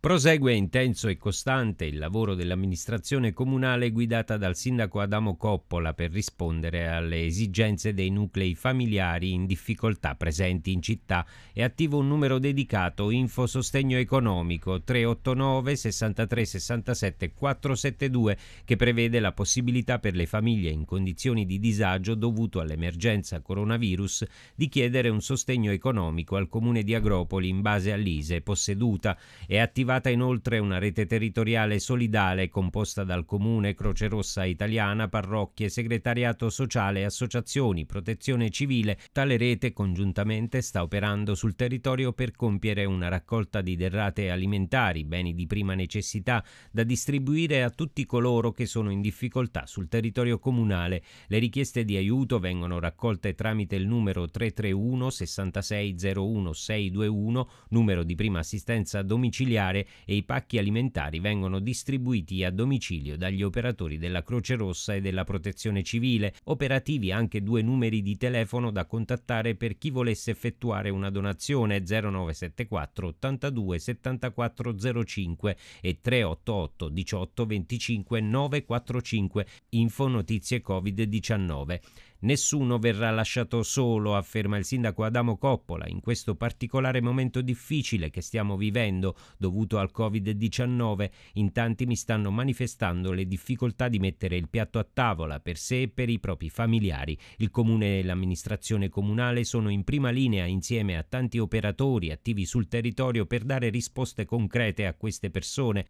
Prosegue intenso e costante il lavoro dell'amministrazione comunale guidata dal sindaco Adamo Coppola per rispondere alle esigenze dei nuclei familiari in difficoltà presenti in città. È attivo un numero dedicato Info Sostegno Economico 389 63 67 472 che prevede la possibilità per le famiglie in condizioni di disagio dovuto all'emergenza coronavirus di chiedere un sostegno economico al comune di Agropoli in base all'ISE posseduta. È attivo attivata inoltre una rete territoriale solidale composta dal Comune, Croce Rossa Italiana, parrocchie, segretariato sociale, associazioni, protezione civile. Tale rete congiuntamente sta operando sul territorio per compiere una raccolta di derrate alimentari, beni di prima necessità, da distribuire a tutti coloro che sono in difficoltà sul territorio comunale. Le richieste di aiuto vengono raccolte tramite il numero 331 6601 621, numero di prima assistenza domiciliare alimentare e i pacchi alimentari vengono distribuiti a domicilio dagli operatori della Croce Rossa e della Protezione Civile, operativi anche due numeri di telefono da contattare per chi volesse effettuare una donazione 0974 82 7405 e 388 18 25 945 info notizie covid-19 Nessuno verrà lasciato solo, afferma il sindaco Adamo Coppola, in questo particolare momento difficile che stiamo vivendo, dovuto dovuto al Covid-19, in tanti mi stanno manifestando le difficoltà di mettere il piatto a tavola per sé e per i propri familiari. Il comune e l'amministrazione comunale sono in prima linea insieme a tanti operatori attivi sul territorio per dare risposte concrete a queste persone,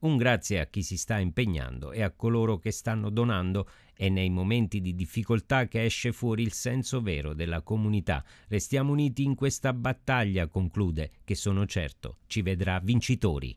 un grazie a chi si sta impegnando e a coloro che stanno donando è nei momenti di difficoltà che esce fuori il senso vero della comunità. Restiamo uniti in questa battaglia, conclude, che sono certo ci vedrà vincitori.